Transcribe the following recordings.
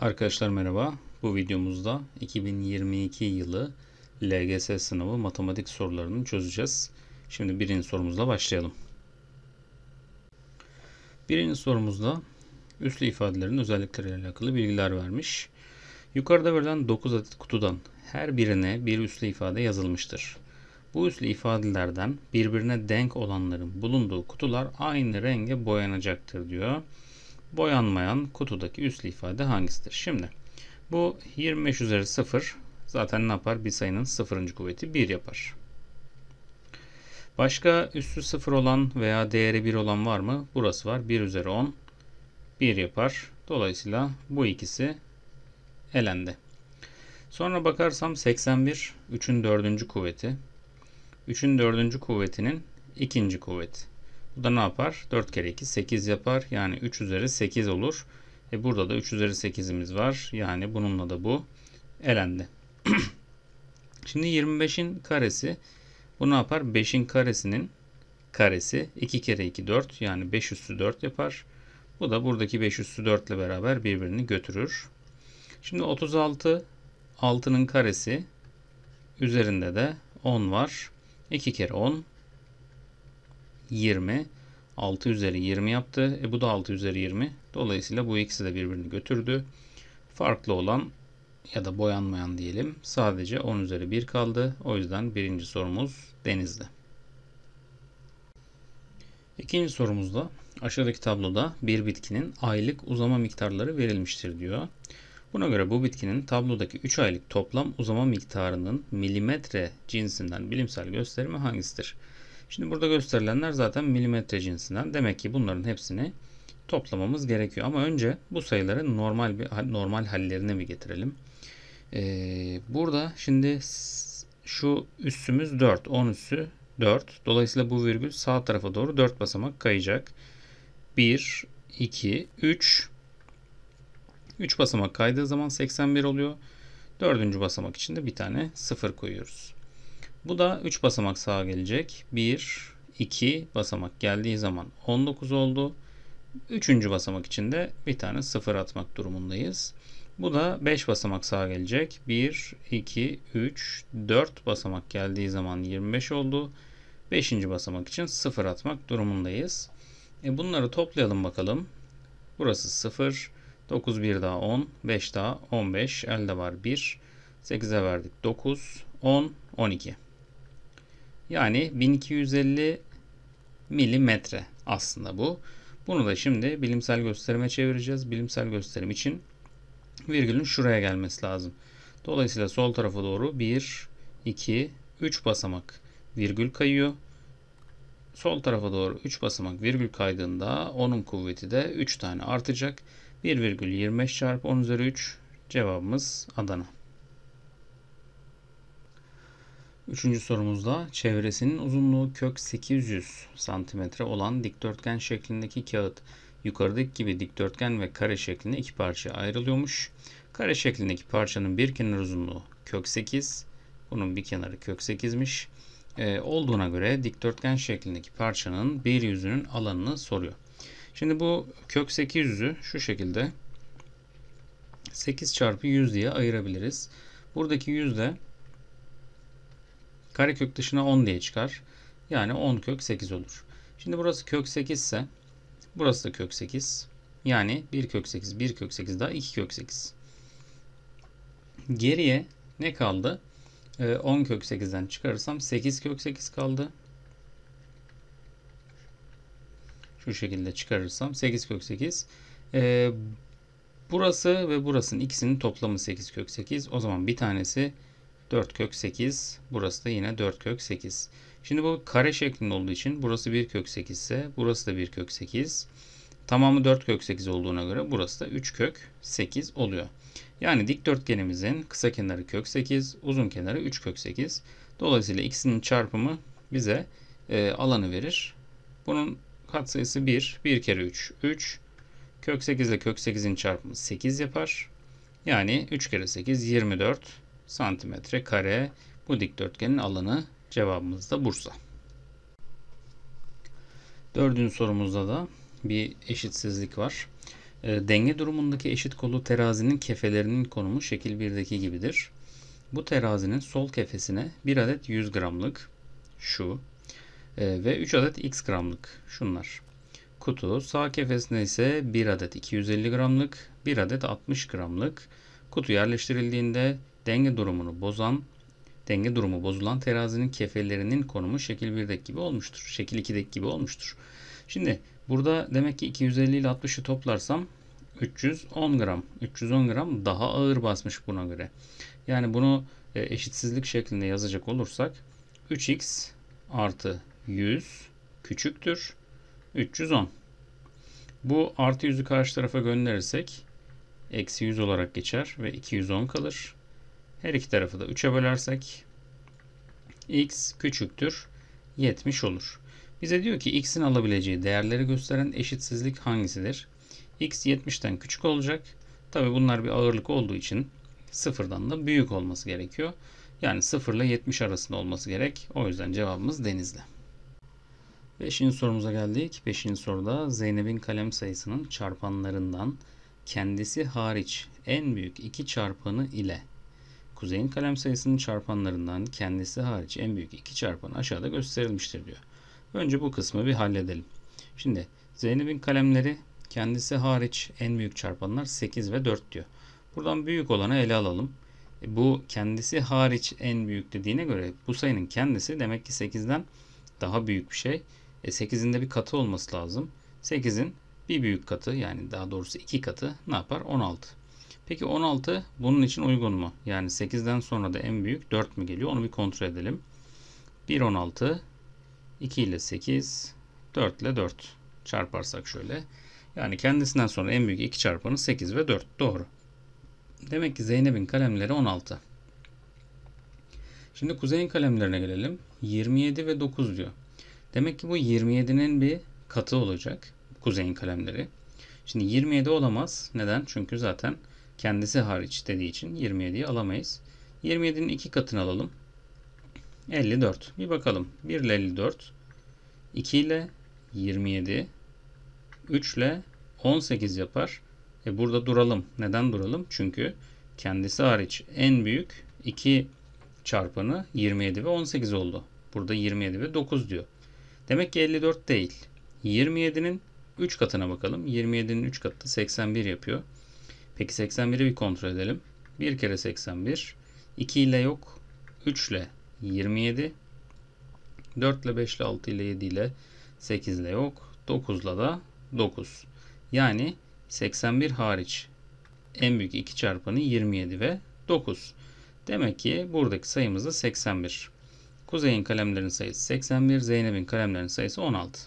Arkadaşlar merhaba. Bu videomuzda 2022 yılı LGS sınavı matematik sorularını çözeceğiz. Şimdi birinci sorumuzla başlayalım. Birinci sorumuzda üslü ifadelerin özellikleriyle alakalı bilgiler vermiş. Yukarıda verilen 9 adet kutudan her birine bir üslü ifade yazılmıştır. Bu üslü ifadelerden birbirine denk olanların bulunduğu kutular aynı renge boyanacaktır diyor boyanmayan kutudaki üslü ifade hangisidir? Şimdi bu 25 üzeri 0 zaten ne yapar? Bir sayının sıfırıncı kuvveti 1 yapar. Başka üssü 0 olan veya değeri 1 olan var mı? Burası var. 1 üzeri 10 1 yapar. Dolayısıyla bu ikisi elendi. Sonra bakarsam 81 3'ün 4. kuvveti. 3'ün 4. kuvvetinin ikinci kuvveti. Bu da ne yapar? 4 kere 2 8 yapar. Yani 3 üzeri 8 olur. E burada da 3 üzeri 8'imiz var. Yani bununla da bu elendi. Şimdi 25'in karesi bu ne yapar? 5'in karesinin karesi 2 kere 2 4 yani 5 üstü 4 yapar. Bu da buradaki 5 üstü 4 ile beraber birbirini götürür. Şimdi 36 6'nın karesi üzerinde de 10 var. 2 kere 10 20 6 üzeri 20 yaptı. E bu da 6 üzeri 20. Dolayısıyla bu ikisi de birbirini götürdü. Farklı olan ya da boyanmayan diyelim sadece 10 üzeri 1 kaldı. O yüzden birinci sorumuz denizde. İkinci sorumuzda aşağıdaki tabloda bir bitkinin aylık uzama miktarları verilmiştir diyor. Buna göre bu bitkinin tablodaki 3 aylık toplam uzama miktarının milimetre cinsinden bilimsel gösterimi hangisidir? Şimdi burada gösterilenler zaten milimetre cinsinden. Demek ki bunların hepsini toplamamız gerekiyor. Ama önce bu sayıları normal bir normal hallerine bir getirelim. Ee, burada şimdi şu üssümüz 4. 10 üssü 4. Dolayısıyla bu virgül sağ tarafa doğru 4 basamak kayacak. 1, 2, 3. 3 basamak kaydığı zaman 81 oluyor. 4. basamak için de bir tane 0 koyuyoruz. Bu da 3 basamak sağa gelecek. 1, 2 basamak geldiği zaman 19 oldu. 3. basamak için de bir tane 0 atmak durumundayız. Bu da 5 basamak sağa gelecek. 1, 2, 3, 4 basamak geldiği zaman 25 oldu. 5. basamak için 0 atmak durumundayız. E bunları toplayalım bakalım. Burası 0, 9 1 daha 10, 5 daha 15, elde var 1, 8'e verdik 9, 10, 12. Yani 1250 milimetre aslında bu. Bunu da şimdi bilimsel gösterime çevireceğiz. Bilimsel gösterim için virgülün şuraya gelmesi lazım. Dolayısıyla sol tarafa doğru 1, 2, 3 basamak virgül kayıyor. Sol tarafa doğru 3 basamak virgül kaydığında onun kuvveti de 3 tane artacak. 1,25 çarpı 10 üzeri 3 cevabımız Adana. Üçüncü sorumuzda çevresinin uzunluğu kök 800 cm olan dikdörtgen şeklindeki kağıt yukarıdaki gibi dikdörtgen ve kare şeklinde iki parçaya ayrılıyormuş. Kare şeklindeki parçanın bir kenar uzunluğu kök 8, bunun bir kenarı kök 8'miş. Ee, olduğuna göre dikdörtgen şeklindeki parçanın bir yüzünün alanını soruyor. Şimdi bu kök 800'ü şu şekilde 8 çarpı 100 diye ayırabiliriz. Buradaki 100 de karekök dışına 10 diye çıkar. Yani 10 kök 8 olur. Şimdi burası kök 8 ise burası da kök 8. Yani 1 kök 8, 1 kök 8 daha 2 kök 8. Geriye ne kaldı? 10 ee, kök 8'den çıkarırsam 8 kök 8 kaldı. Şu şekilde çıkarırsam 8 kök 8. Ee, burası ve burasının ikisinin toplamı 8 kök 8. O zaman bir tanesi 4 kök 8. Burası da yine 4 kök 8. Şimdi bu kare şeklinde olduğu için burası 1 kök 8 ise burası da 1 kök 8. Tamamı 4 kök 8 olduğuna göre burası da 3 kök 8 oluyor. Yani dikdörtgenimizin kısa kenarı kök 8, uzun kenarı 3 kök 8. Dolayısıyla ikisinin çarpımı bize e, alanı verir. Bunun katsayısı 1. 1 kere 3. 3. Kök 8 ile kök 8'in çarpımı 8 yapar. Yani 3 kere 8 24 santimetre kare. Bu dikdörtgenin alanı cevabımız da Bursa. Dördüncü sorumuzda da bir eşitsizlik var. E, denge durumundaki eşit kolu terazinin kefelerinin konumu şekil 1'deki gibidir. Bu terazinin sol kefesine 1 adet 100 gramlık şu e, ve 3 adet x gramlık şunlar kutu. Sağ kefesine ise 1 adet 250 gramlık, 1 adet 60 gramlık kutu yerleştirildiğinde denge durumunu bozan denge durumu bozulan terazinin kefelerinin konumu şekil 1'deki gibi olmuştur. Şekil 2'deki gibi olmuştur. Şimdi burada demek ki 250 ile 60'ı toplarsam 310 gram. 310 gram daha ağır basmış buna göre. Yani bunu e, eşitsizlik şeklinde yazacak olursak 3x artı 100 küçüktür 310. Bu artı 100'ü karşı tarafa gönderirsek eksi 100 olarak geçer ve 210 kalır. Her iki tarafı da 3'e bölersek x küçüktür 70 olur. Bize diyor ki x'in alabileceği değerleri gösteren eşitsizlik hangisidir? x 70'ten küçük olacak. Tabi bunlar bir ağırlık olduğu için sıfırdan da büyük olması gerekiyor. Yani 0 ile 70 arasında olması gerek. O yüzden cevabımız denizli. Beşinci sorumuza geldik. Beşinci soruda Zeynep'in kalem sayısının çarpanlarından kendisi hariç en büyük iki çarpanı ile kuzeyin kalem sayısının çarpanlarından kendisi hariç en büyük iki çarpan aşağıda gösterilmiştir diyor. Önce bu kısmı bir halledelim. Şimdi Zeynep'in kalemleri kendisi hariç en büyük çarpanlar 8 ve 4 diyor. Buradan büyük olanı ele alalım. E, bu kendisi hariç en büyük dediğine göre bu sayının kendisi demek ki 8'den daha büyük bir şey. E 8'in de bir katı olması lazım. 8'in bir büyük katı yani daha doğrusu 2 katı ne yapar? 16. Peki 16 bunun için uygun mu? Yani 8'den sonra da en büyük 4 mü geliyor? Onu bir kontrol edelim. 1 16 2 ile 8 4 ile 4 çarparsak şöyle. Yani kendisinden sonra en büyük 2 çarpanı 8 ve 4. Doğru. Demek ki Zeynep'in kalemleri 16. Şimdi kuzeyin kalemlerine gelelim. 27 ve 9 diyor. Demek ki bu 27'nin bir katı olacak. Kuzeyin kalemleri. Şimdi 27 olamaz. Neden? Çünkü zaten kendisi hariç dediği için 27'yi alamayız. 27'nin iki katını alalım. 54. Bir bakalım. 1 ile 54, 2 ile 27, 3 ile 18 yapar. E burada duralım. Neden duralım? Çünkü kendisi hariç en büyük 2 çarpanı 27 ve 18 oldu. Burada 27 ve 9 diyor. Demek ki 54 değil. 27'nin 3 katına bakalım. 27'nin 3 katı 81 yapıyor. Peki 81'i bir kontrol edelim. 1 kere 81. 2 ile yok. 3 ile 27. 4 ile 5 ile 6 ile 7 ile 8 ile yok. 9 ile da 9. Yani 81 hariç en büyük iki çarpanı 27 ve 9. Demek ki buradaki sayımız da 81. Kuzey'in kalemlerin sayısı 81, Zeynep'in kalemlerin sayısı 16.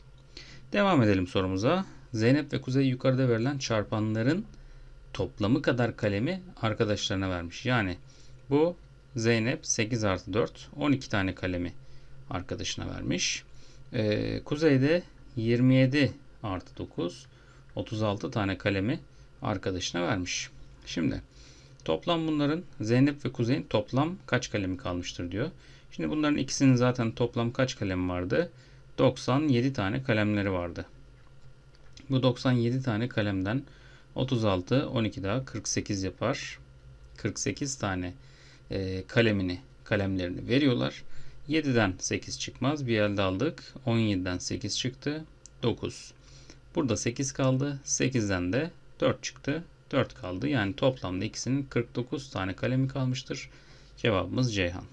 Devam edelim sorumuza. Zeynep ve Kuzey yukarıda verilen çarpanların toplamı kadar kalemi arkadaşlarına vermiş. Yani bu Zeynep 8 artı 4 12 tane kalemi arkadaşına vermiş. Ee, kuzeyde 27 artı 9 36 tane kalemi arkadaşına vermiş. Şimdi toplam bunların Zeynep ve Kuzey'in toplam kaç kalemi kalmıştır diyor. Şimdi bunların ikisinin zaten toplam kaç kalemi vardı? 97 tane kalemleri vardı. Bu 97 tane kalemden 36, 12 daha 48 yapar. 48 tane e, kalemini, kalemlerini veriyorlar. 7'den 8 çıkmaz. Bir elde aldık. 17'den 8 çıktı. 9. Burada 8 kaldı. 8'den de 4 çıktı. 4 kaldı. Yani toplamda ikisinin 49 tane kalemi kalmıştır. Cevabımız Ceyhan.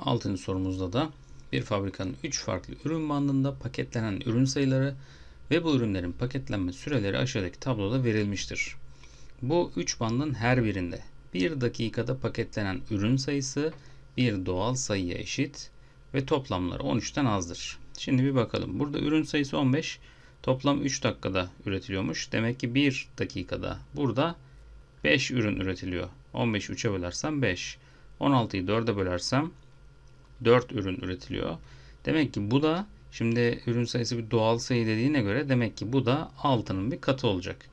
Altın sorumuzda da bir fabrikanın 3 farklı ürün bandında paketlenen ürün sayıları ve bu ürünlerin paketlenme süreleri aşağıdaki tabloda verilmiştir. Bu 3 bandın her birinde 1 dakikada paketlenen ürün sayısı bir doğal sayıya eşit ve toplamları 13'ten azdır. Şimdi bir bakalım. Burada ürün sayısı 15. Toplam 3 dakikada üretiliyormuş. Demek ki 1 dakikada burada 5 ürün üretiliyor. 15'i 3'e bölersem 5. 16'yı 4'e bölersem 4 ürün üretiliyor. Demek ki bu da Şimdi ürün sayısı bir doğal sayı dediğine göre demek ki bu da 6'nın bir katı olacak.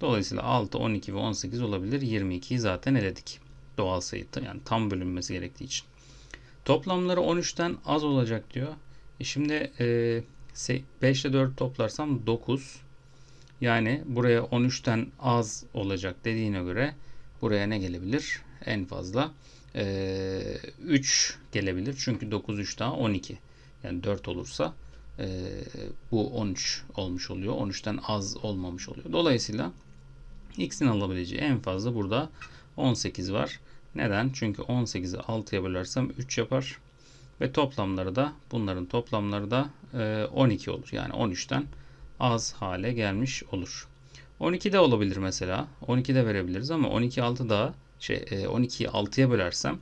Dolayısıyla 6, 12 ve 18 olabilir. 22'yi zaten eledik. Doğal sayı yani tam bölünmesi gerektiği için. Toplamları 13'ten az olacak diyor. E şimdi e, 5 ile 4 toplarsam 9. Yani buraya 13'ten az olacak dediğine göre buraya ne gelebilir? En fazla e, 3 gelebilir. Çünkü 9 3 daha 12 yani 4 olursa e, bu 13 olmuş oluyor. 13'ten az olmamış oluyor. Dolayısıyla x'in alabileceği en fazla burada 18 var. Neden? Çünkü 18'i 6'ya bölersem 3 yapar. Ve toplamları da bunların toplamları da e, 12 olur. Yani 13'ten az hale gelmiş olur. 12 de olabilir mesela. 12 de verebiliriz ama 12 6 da şey 12'yi e, 6'ya bölersem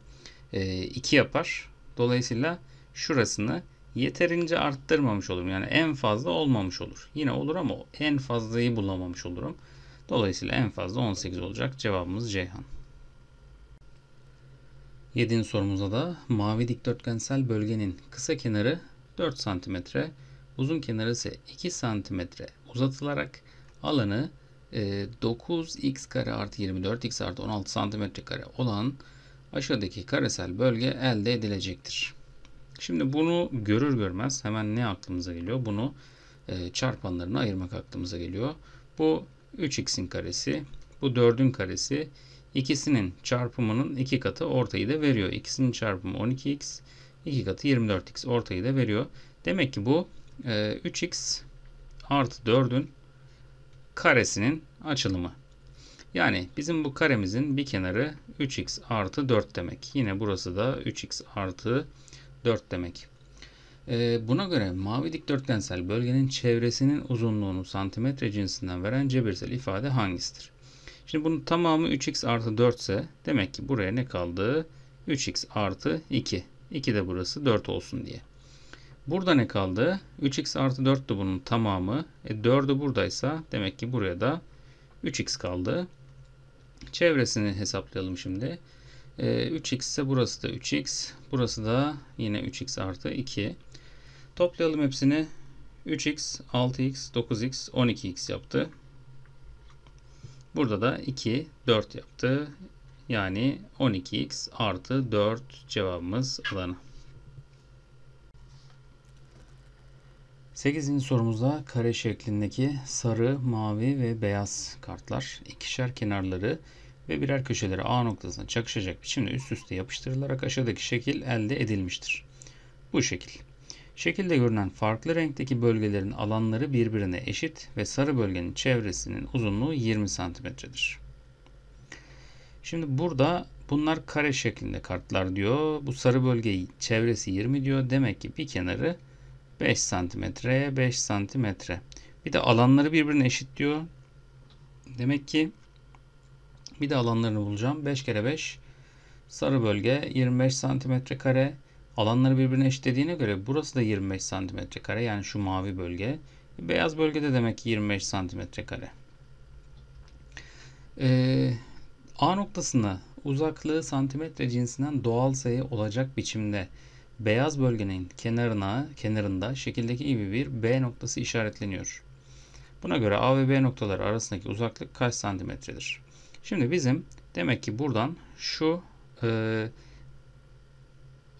2 e, yapar. Dolayısıyla şurasını yeterince arttırmamış olurum. Yani en fazla olmamış olur. Yine olur ama en fazlayı bulamamış olurum. Dolayısıyla en fazla 18 olacak. Cevabımız Ceyhan. 7. sorumuzda da mavi dikdörtgensel bölgenin kısa kenarı 4 cm, uzun kenarı ise 2 cm uzatılarak alanı 9x e, kare artı 24x artı 16 cm kare olan aşağıdaki karesel bölge elde edilecektir. Şimdi bunu görür görmez hemen ne aklımıza geliyor? Bunu e, çarpanlarına ayırmak aklımıza geliyor. Bu 3x'in karesi, bu 4'ün karesi. ikisinin çarpımının 2 katı ortayı da veriyor. İkisinin çarpımı 12x, 2 katı 24x ortayı da veriyor. Demek ki bu e, 3x artı 4'ün karesinin açılımı. Yani bizim bu karemizin bir kenarı 3x artı 4 demek. Yine burası da 3x artı 4 demek. E, buna göre mavi dikdörtgensel bölgenin çevresinin uzunluğunu santimetre cinsinden veren cebirsel ifade hangisidir? Şimdi bunun tamamı 3x artı 4 ise demek ki buraya ne kaldı? 3x artı 2. 2 de burası 4 olsun diye. Burada ne kaldı? 3x artı 4'tü bunun tamamı. E 4'ü buradaysa demek ki buraya da 3x kaldı. Çevresini hesaplayalım şimdi. E, ee, 3x ise burası da 3x. Burası da yine 3x artı 2. Toplayalım hepsini. 3x, 6x, 9x, 12x yaptı. Burada da 2, 4 yaptı. Yani 12x artı 4 cevabımız alanı. 8. sorumuzda kare şeklindeki sarı, mavi ve beyaz kartlar ikişer kenarları ve birer köşeleri A noktasına çakışacak biçimde üst üste yapıştırılarak aşağıdaki şekil elde edilmiştir. Bu şekil. Şekilde görünen farklı renkteki bölgelerin alanları birbirine eşit ve sarı bölgenin çevresinin uzunluğu 20 santimetredir. Şimdi burada bunlar kare şeklinde kartlar diyor. Bu sarı bölgeyi çevresi 20 diyor. Demek ki bir kenarı 5 santimetre, 5 santimetre. Bir de alanları birbirine eşit diyor. Demek ki bir de alanlarını bulacağım. 5 kere 5 sarı bölge 25 santimetre kare. Alanları birbirine eşitlediğine göre burası da 25 santimetre kare. Yani şu mavi bölge. Beyaz bölgede demek ki 25 santimetre kare. Ee, A noktasına uzaklığı santimetre cinsinden doğal sayı olacak biçimde beyaz bölgenin kenarına kenarında şekildeki gibi bir B noktası işaretleniyor. Buna göre A ve B noktaları arasındaki uzaklık kaç santimetredir? Şimdi bizim demek ki buradan şu e,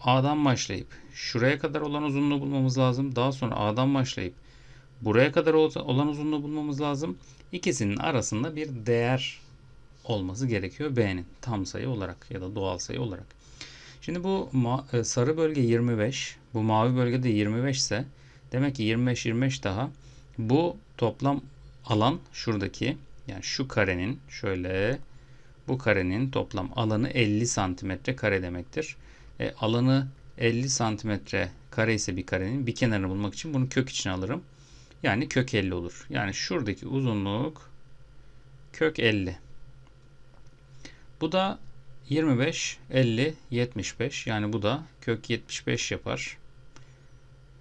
A'dan başlayıp şuraya kadar olan uzunluğu bulmamız lazım. Daha sonra A'dan başlayıp buraya kadar olan uzunluğu bulmamız lazım. İkisinin arasında bir değer olması gerekiyor B'nin tam sayı olarak ya da doğal sayı olarak. Şimdi bu e, sarı bölge 25, bu mavi bölge de 25 ise demek ki 25 25 daha bu toplam alan şuradaki yani şu karenin şöyle bu karenin toplam alanı 50 santimetre kare demektir. E, alanı 50 santimetre kare ise bir karenin bir kenarını bulmak için bunu kök içine alırım. Yani kök 50 olur. Yani şuradaki uzunluk kök 50. Bu da 25, 50, 75. Yani bu da kök 75 yapar.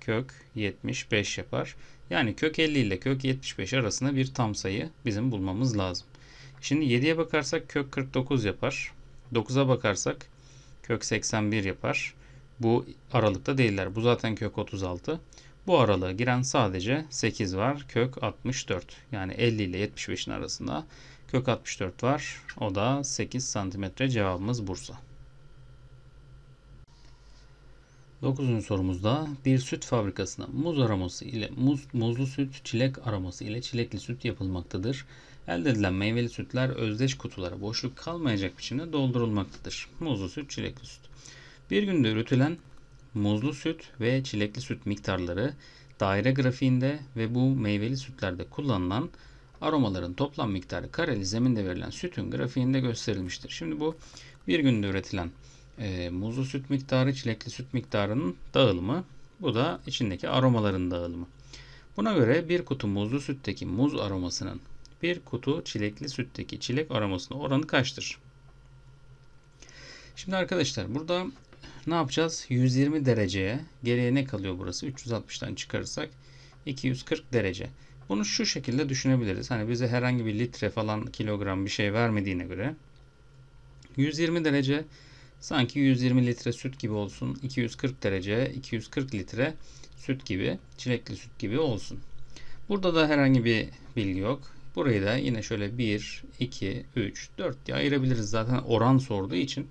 Kök 75 yapar. Yani kök 50 ile kök 75 arasında bir tam sayı bizim bulmamız lazım. Şimdi 7'ye bakarsak kök 49 yapar. 9'a bakarsak kök 81 yapar. Bu aralıkta değiller. Bu zaten kök 36. Bu aralığa giren sadece 8 var. Kök 64. Yani 50 ile 75'in arasında kök 64 var. O da 8 santimetre cevabımız Bursa. 9. sorumuzda bir süt fabrikasına muz aroması ile muz, muzlu süt, çilek aroması ile çilekli süt yapılmaktadır. Elde edilen meyveli sütler özdeş kutulara boşluk kalmayacak biçimde doldurulmaktadır. Muzlu süt, çilekli süt. Bir günde üretilen muzlu süt ve çilekli süt miktarları daire grafiğinde ve bu meyveli sütlerde kullanılan aromaların toplam miktarı kareli zeminde verilen sütün grafiğinde gösterilmiştir. Şimdi bu bir günde üretilen e, muzlu süt miktarı çilekli süt miktarının dağılımı. Bu da içindeki aromaların dağılımı. Buna göre bir kutu muzlu sütteki muz aromasının bir kutu çilekli sütteki çilek aromasının oranı kaçtır? Şimdi arkadaşlar burada ne yapacağız? 120 dereceye geriye ne kalıyor burası? 360'tan çıkarırsak 240 derece. Bunu şu şekilde düşünebiliriz. Hani bize herhangi bir litre falan kilogram bir şey vermediğine göre 120 derece Sanki 120 litre süt gibi olsun. 240 derece 240 litre süt gibi çilekli süt gibi olsun. Burada da herhangi bir bilgi yok. Burayı da yine şöyle 1, 2, 3, 4 diye ayırabiliriz. Zaten oran sorduğu için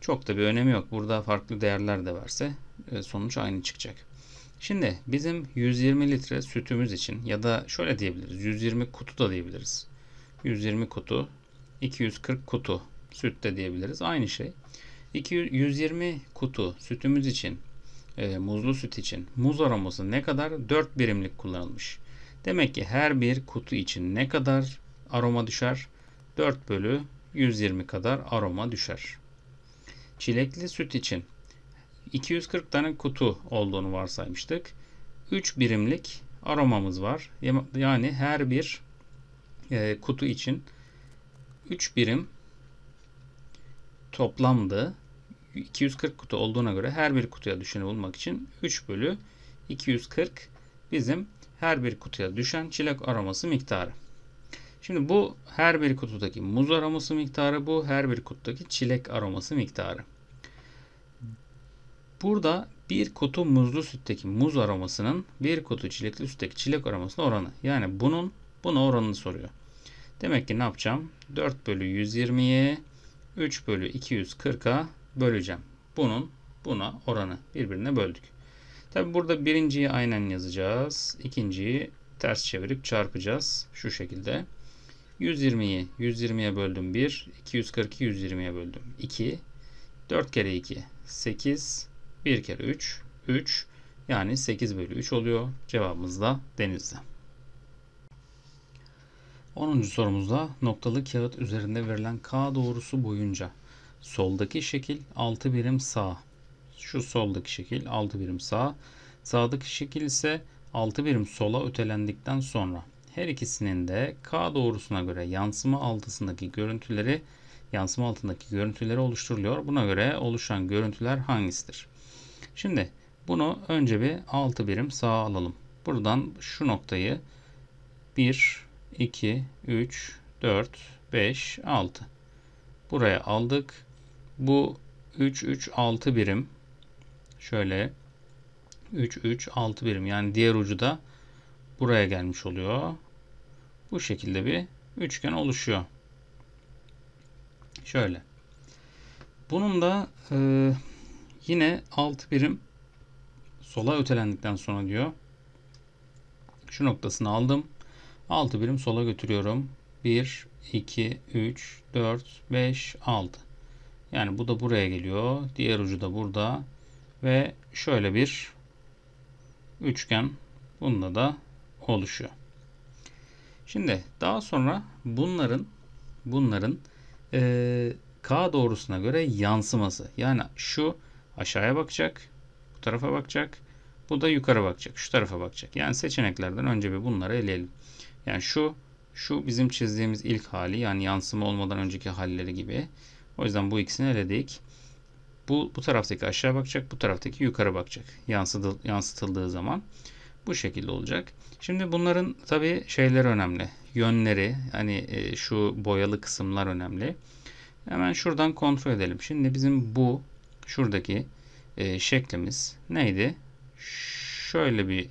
çok da bir önemi yok. Burada farklı değerler de varsa e, sonuç aynı çıkacak. Şimdi bizim 120 litre sütümüz için ya da şöyle diyebiliriz. 120 kutu da diyebiliriz. 120 kutu, 240 kutu süt de diyebiliriz. Aynı şey. 220 kutu sütümüz için e, muzlu süt için muz aroması ne kadar? 4 birimlik kullanılmış. Demek ki her bir kutu için ne kadar aroma düşer? 4 bölü 120 kadar aroma düşer. Çilekli süt için 240 tane kutu olduğunu varsaymıştık. 3 birimlik aromamız var. Yani her bir e, kutu için 3 birim toplamdı. 240 kutu olduğuna göre her bir kutuya düşeni bulmak için 3 bölü 240 bizim her bir kutuya düşen çilek aroması miktarı. Şimdi bu her bir kutudaki muz aroması miktarı bu her bir kutudaki çilek aroması miktarı. Burada bir kutu muzlu sütteki muz aromasının bir kutu çilekli sütteki çilek aromasının oranı. Yani bunun buna oranını soruyor. Demek ki ne yapacağım? 4 bölü 120'ye 3 bölü 240'a böleceğim. Bunun buna oranı birbirine böldük. Tabi burada birinciyi aynen yazacağız. İkinciyi ters çevirip çarpacağız. Şu şekilde. 120'yi 120'ye böldüm 1. 240'ı 120'ye böldüm 2. 4 kere 2 8. 1 kere 3 3. Yani 8 bölü 3 oluyor. Cevabımız da denizde. 10. sorumuzda noktalı kağıt üzerinde verilen K doğrusu boyunca Soldaki şekil 6 birim sağ. Şu soldaki şekil 6 birim sağ. Sağdaki şekil ise 6 birim sola ötelendikten sonra her ikisinin de K doğrusuna göre yansıma altındaki görüntüleri yansıma altındaki görüntüleri oluşturuluyor. Buna göre oluşan görüntüler hangisidir? Şimdi bunu önce bir 6 birim sağa alalım. Buradan şu noktayı 1, 2, 3, 4, 5, 6. Buraya aldık. Bu 3 3 6 birim. Şöyle 3 3 6 birim. Yani diğer ucu da buraya gelmiş oluyor. Bu şekilde bir üçgen oluşuyor. Şöyle. Bunun da e, yine 6 birim sola ötelendikten sonra diyor. Şu noktasını aldım. 6 birim sola götürüyorum. 1, 2, 3, 4, 5, 6. Yani bu da buraya geliyor. Diğer ucu da burada. Ve şöyle bir üçgen bunda da oluşuyor. Şimdi daha sonra bunların bunların e, K doğrusuna göre yansıması. Yani şu aşağıya bakacak, bu tarafa bakacak, bu da yukarı bakacak, şu tarafa bakacak. Yani seçeneklerden önce bir bunları eleyelim. Yani şu şu bizim çizdiğimiz ilk hali yani yansıma olmadan önceki halleri gibi. O yüzden bu ikisini eledik. Bu, bu taraftaki aşağı bakacak, bu taraftaki yukarı bakacak. Yansıdı, yansıtıldığı zaman bu şekilde olacak. Şimdi bunların tabi şeyleri önemli. Yönleri hani e, şu boyalı kısımlar önemli. Hemen şuradan kontrol edelim. Şimdi bizim bu şuradaki e, şeklimiz neydi? Şöyle bir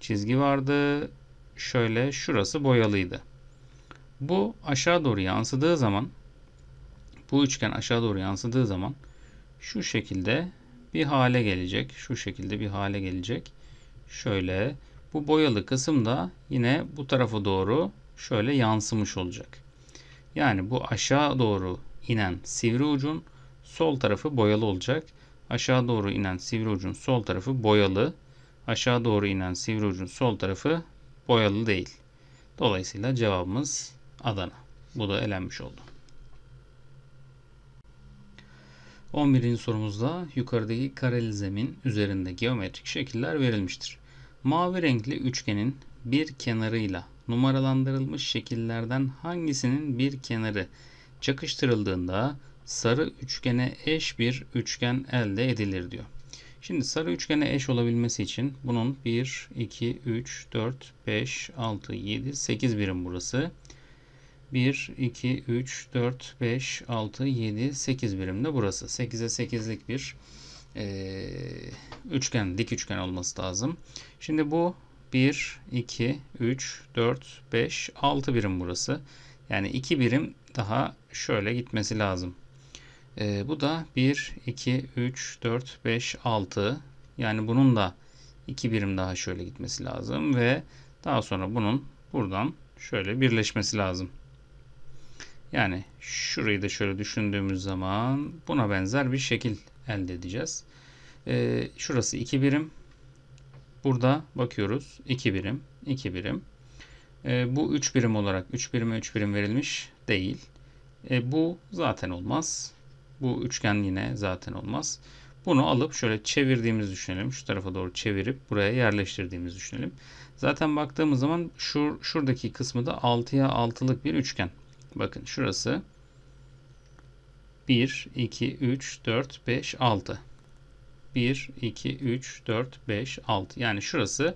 çizgi vardı. Şöyle şurası boyalıydı. Bu aşağı doğru yansıdığı zaman bu üçgen aşağı doğru yansıdığı zaman şu şekilde bir hale gelecek. Şu şekilde bir hale gelecek. Şöyle bu boyalı kısım da yine bu tarafa doğru şöyle yansımış olacak. Yani bu aşağı doğru inen sivri ucun sol tarafı boyalı olacak. Aşağı doğru inen sivri ucun sol tarafı boyalı. Aşağı doğru inen sivri ucun sol tarafı boyalı değil. Dolayısıyla cevabımız Adana. Bu da elenmiş oldu. 11. sorumuzda yukarıdaki kareli zemin üzerinde geometrik şekiller verilmiştir. Mavi renkli üçgenin bir kenarıyla numaralandırılmış şekillerden hangisinin bir kenarı çakıştırıldığında sarı üçgene eş bir üçgen elde edilir diyor. Şimdi sarı üçgene eş olabilmesi için bunun 1, 2, 3, 4, 5, 6, 7, 8 birim burası. 1, 2, 3, 4, 5, 6, 7, 8 birimde burası. 8'e 8'lik bir e, üçgen, dik üçgen olması lazım. Şimdi bu 1, 2, 3, 4, 5, 6 birim burası. Yani 2 birim daha şöyle gitmesi lazım. E, bu da 1, 2, 3, 4, 5, 6. Yani bunun da 2 birim daha şöyle gitmesi lazım ve daha sonra bunun buradan şöyle birleşmesi lazım. Yani şurayı da şöyle düşündüğümüz zaman buna benzer bir şekil elde edeceğiz. Ee, şurası 2 birim. Burada bakıyoruz 2 birim, 2 birim. Ee, bu 3 birim olarak 3 birime 3 birim verilmiş değil. E, bu zaten olmaz. Bu üçgen yine zaten olmaz. Bunu alıp şöyle çevirdiğimiz düşünelim. Şu tarafa doğru çevirip buraya yerleştirdiğimiz düşünelim. Zaten baktığımız zaman şur şuradaki kısmı da 6'ya 6'lık bir üçgen. Bakın şurası 1, 2, 3, 4, 5, 6. 1, 2, 3, 4, 5, 6. Yani şurası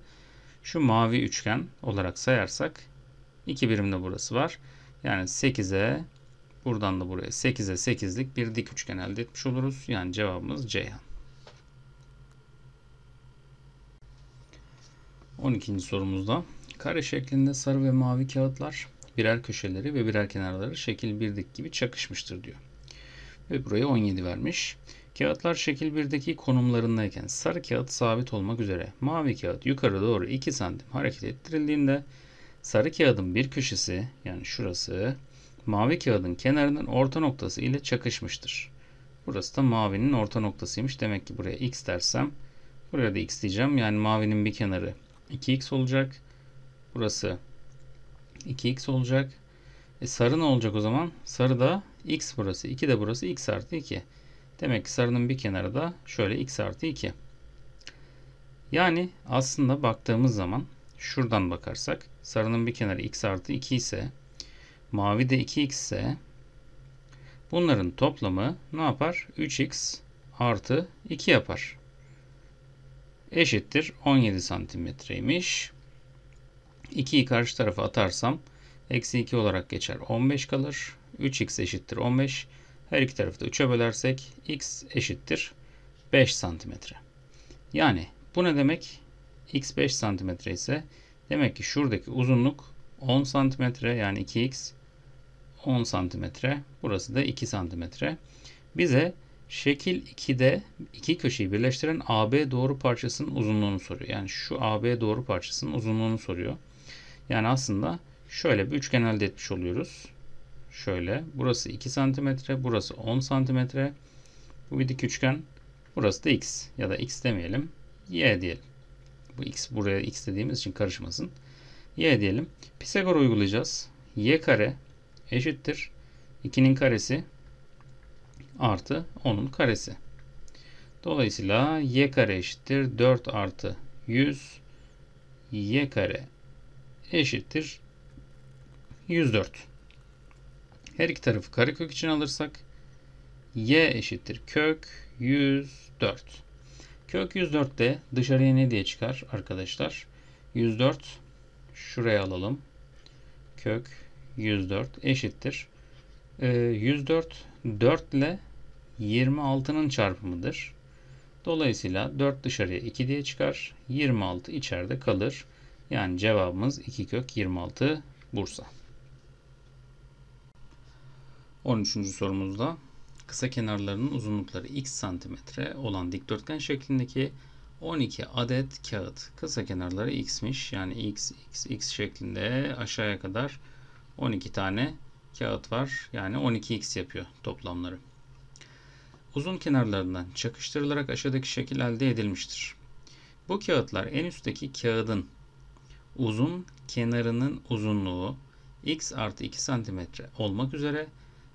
şu mavi üçgen olarak sayarsak 2 birimde burası var. Yani 8'e buradan da buraya 8'e 8'lik bir dik üçgen elde etmiş oluruz. Yani cevabımız Ceyhan. 12. sorumuzda kare şeklinde sarı ve mavi kağıtlar birer köşeleri ve birer kenarları şekil 1'deki gibi çakışmıştır diyor. Ve buraya 17 vermiş. Kağıtlar şekil 1'deki konumlarındayken sarı kağıt sabit olmak üzere mavi kağıt yukarı doğru 2 santim hareket ettirildiğinde sarı kağıdın bir köşesi yani şurası mavi kağıdın kenarının orta noktası ile çakışmıştır. Burası da mavinin orta noktasıymış. Demek ki buraya x dersem buraya da x diyeceğim. Yani mavinin bir kenarı 2x olacak. Burası 2x olacak. E sarı ne olacak o zaman? Sarı da x burası. 2 de burası x artı 2. Demek ki sarının bir kenarı da şöyle x artı 2. Yani aslında baktığımız zaman şuradan bakarsak sarının bir kenarı x artı 2 ise mavi de 2x ise bunların toplamı ne yapar? 3x artı 2 yapar. Eşittir 17 santimetreymiş. 2'yi karşı tarafa atarsam eksi 2 olarak geçer 15 kalır. 3x eşittir 15. Her iki tarafı da 3'e bölersek x eşittir 5 santimetre. Yani bu ne demek? x 5 santimetre ise demek ki şuradaki uzunluk 10 santimetre yani 2x 10 santimetre. Burası da 2 santimetre. Bize şekil 2'de iki köşeyi birleştiren AB doğru parçasının uzunluğunu soruyor. Yani şu AB doğru parçasının uzunluğunu soruyor. Yani aslında şöyle bir üçgen elde etmiş oluyoruz. Şöyle burası 2 cm, burası 10 cm. Bu bir dik üçgen. Burası da x ya da x demeyelim. y diyelim. Bu x buraya x dediğimiz için karışmasın. y diyelim. Pisagor uygulayacağız. y kare eşittir 2'nin karesi artı 10'un karesi. Dolayısıyla y kare eşittir 4 artı 100 y kare eşittir 104. Her iki tarafı karekök için alırsak y eşittir kök 104. Kök 104 de dışarıya ne diye çıkar arkadaşlar? 104 şuraya alalım. Kök 104 eşittir. 104 ee, 4 ile 26'nın çarpımıdır. Dolayısıyla 4 dışarıya 2 diye çıkar. 26 içeride kalır. Yani cevabımız 2 kök 26 Bursa. 13. sorumuzda kısa kenarlarının uzunlukları x santimetre olan dikdörtgen şeklindeki 12 adet kağıt kısa kenarları x'miş. Yani x, x, x şeklinde aşağıya kadar 12 tane kağıt var. Yani 12x yapıyor toplamları. Uzun kenarlarından çakıştırılarak aşağıdaki şekil elde edilmiştir. Bu kağıtlar en üstteki kağıdın uzun kenarının uzunluğu x artı 2 cm olmak üzere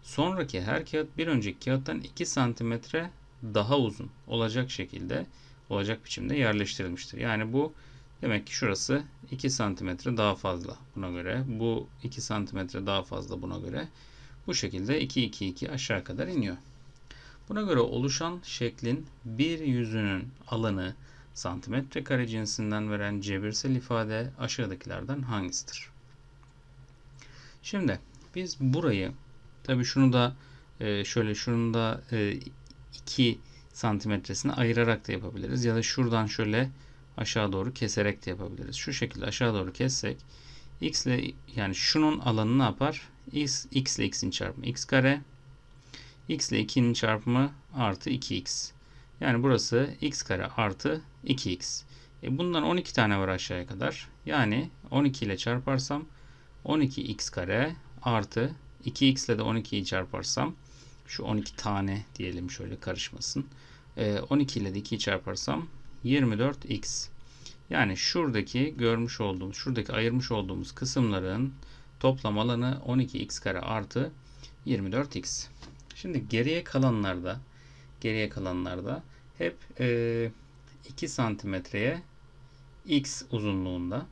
sonraki her kağıt bir önceki kağıttan 2 cm daha uzun olacak şekilde olacak biçimde yerleştirilmiştir. Yani bu demek ki şurası 2 cm daha fazla buna göre. Bu 2 cm daha fazla buna göre. Bu şekilde 2 2 2 aşağı kadar iniyor. Buna göre oluşan şeklin bir yüzünün alanı santimetre kare cinsinden veren cebirsel ifade aşağıdakilerden hangisidir? Şimdi biz burayı tabi şunu da e, şöyle şunu da 2 e, santimetresini ayırarak da yapabiliriz ya da şuradan şöyle aşağı doğru keserek de yapabiliriz. Şu şekilde aşağı doğru kessek x ile yani şunun alanı ne yapar? x, x ile x'in çarpımı x kare x ile 2'nin çarpımı artı 2x. Yani burası x kare artı 2x. E bundan 12 tane var aşağıya kadar. Yani 12 ile çarparsam 12x kare artı 2x ile de 12'yi çarparsam şu 12 tane diyelim şöyle karışmasın. E, 12 ile de 2'yi çarparsam 24x. Yani şuradaki görmüş olduğumuz, şuradaki ayırmış olduğumuz kısımların toplam alanı 12x kare artı 24x. Şimdi geriye kalanlarda geriye kalanlarda hep e, 2 santimetreye x uzunluğunda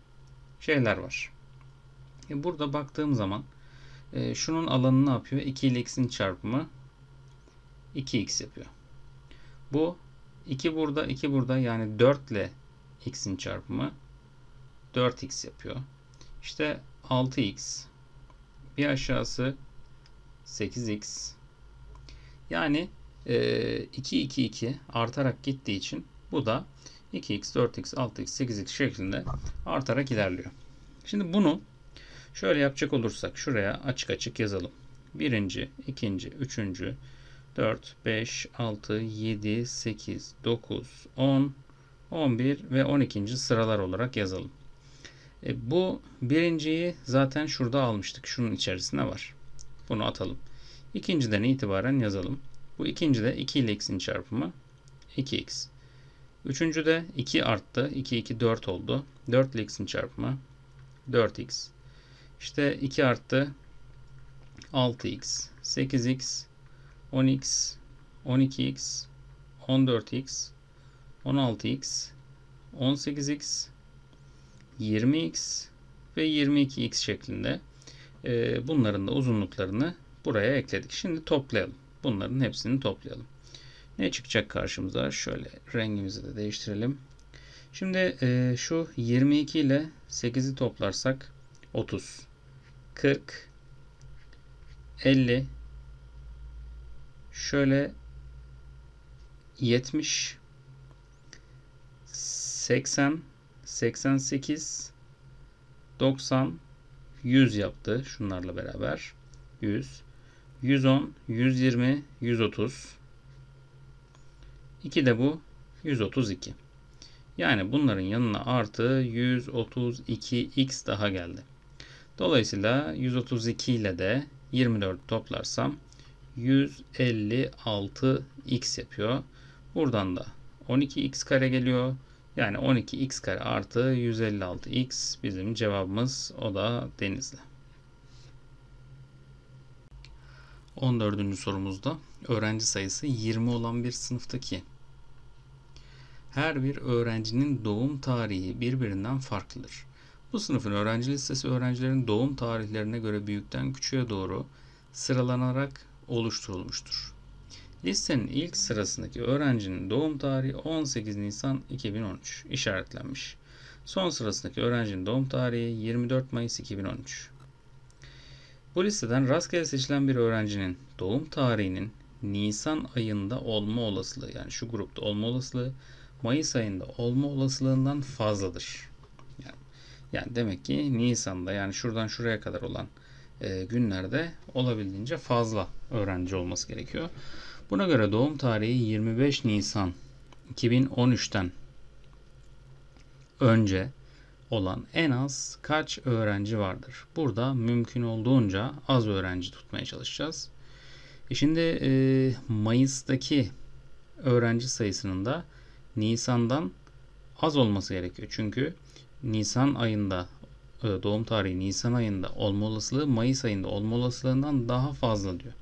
şeyler var. E burada baktığım zaman e, şunun alanı ne yapıyor? 2 ile x'in çarpımı 2x yapıyor. Bu 2 burada 2 burada yani 4 ile x'in çarpımı 4x yapıyor. İşte 6x bir aşağısı 8x yani 2, 2, 2 artarak gittiği için bu da 2x, 4x, 6x, 8x şeklinde artarak ilerliyor. Şimdi bunu şöyle yapacak olursak şuraya açık açık yazalım. Birinci, ikinci, üçüncü, 4, 5, 6, 7, 8, 9, 10, 11 ve 12. sıralar olarak yazalım. E, bu birinciyi zaten şurada almıştık. Şunun içerisinde var. Bunu atalım. İkinciden itibaren yazalım. Bu ikinci de 2 ile x'in çarpımı 2x. Üçüncü de 2 arttı. 2 2 4 oldu. 4 ile x'in çarpımı 4x. İşte 2 arttı 6x, 8x, 10x, 12x, 14x, 16x, 18x, 20x ve 22x şeklinde bunların da uzunluklarını buraya ekledik. Şimdi toplayalım. Bunların hepsini toplayalım. Ne çıkacak karşımıza? Şöyle rengimizi de değiştirelim. Şimdi e, şu 22 ile 8'i toplarsak 30, 40, 50, şöyle 70, 80, 88, 90, 100 yaptı şunlarla beraber. 100, 110, 120, 130. 2 de bu 132. Yani bunların yanına artı 132x daha geldi. Dolayısıyla 132 ile de 24 toplarsam 156x yapıyor. Buradan da 12x kare geliyor. Yani 12x kare artı 156x bizim cevabımız o da denizli. 14. sorumuzda öğrenci sayısı 20 olan bir sınıftaki her bir öğrencinin doğum tarihi birbirinden farklıdır. Bu sınıfın öğrenci listesi öğrencilerin doğum tarihlerine göre büyükten küçüğe doğru sıralanarak oluşturulmuştur. Listenin ilk sırasındaki öğrencinin doğum tarihi 18 Nisan 2013 işaretlenmiş. Son sırasındaki öğrencinin doğum tarihi 24 Mayıs 2013. Bu listeden rastgele seçilen bir öğrencinin doğum tarihinin Nisan ayında olma olasılığı yani şu grupta olma olasılığı Mayıs ayında olma olasılığından fazladır. Yani, yani demek ki Nisan'da yani şuradan şuraya kadar olan e, günlerde olabildiğince fazla öğrenci olması gerekiyor. Buna göre doğum tarihi 25 Nisan 2013'ten önce olan en az kaç öğrenci vardır? Burada mümkün olduğunca az öğrenci tutmaya çalışacağız. E şimdi e, Mayıs'taki öğrenci sayısının da Nisan'dan az olması gerekiyor. Çünkü Nisan ayında e, doğum tarihi Nisan ayında olma olasılığı Mayıs ayında olma olasılığından daha fazla diyor.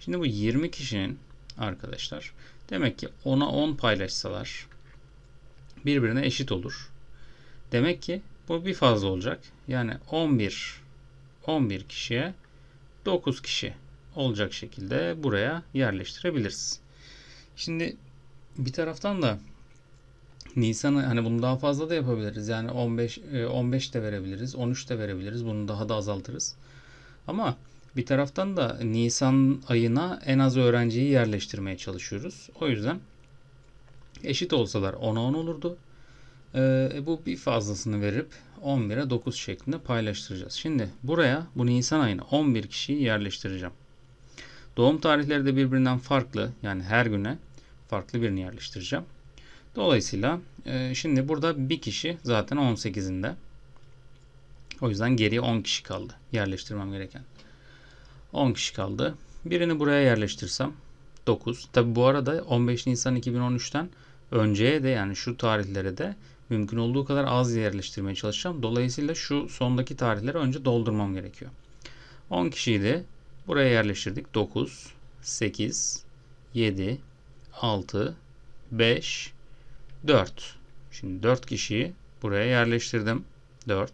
Şimdi bu 20 kişinin arkadaşlar demek ki 10'a 10 paylaşsalar birbirine eşit olur. Demek ki bu bir fazla olacak. Yani 11 11 kişiye 9 kişi olacak şekilde buraya yerleştirebiliriz. Şimdi bir taraftan da Nisan'a hani bunu daha fazla da yapabiliriz. Yani 15 15 e, de verebiliriz, 13 de verebiliriz. Bunu daha da azaltırız. Ama bir taraftan da Nisan ayına en az öğrenciyi yerleştirmeye çalışıyoruz. O yüzden eşit olsalar 10 10 olurdu. Ee, e, bu bir fazlasını verip 11'e 9 şeklinde paylaştıracağız. Şimdi buraya bu Nisan ayına 11 kişiyi yerleştireceğim. Doğum tarihleri de birbirinden farklı. Yani her güne farklı birini yerleştireceğim. Dolayısıyla e, şimdi burada bir kişi zaten 18'inde. O yüzden geriye 10 kişi kaldı yerleştirmem gereken. 10 kişi kaldı. Birini buraya yerleştirsem 9. Tabi bu arada 15 Nisan 2013'ten önceye de yani şu tarihlere de mümkün olduğu kadar az yerleştirmeye çalışacağım. Dolayısıyla şu sondaki tarihleri önce doldurmam gerekiyor. 10 kişiydi. Buraya yerleştirdik. 9, 8, 7, 6, 5, 4. Şimdi 4 kişiyi buraya yerleştirdim. 4.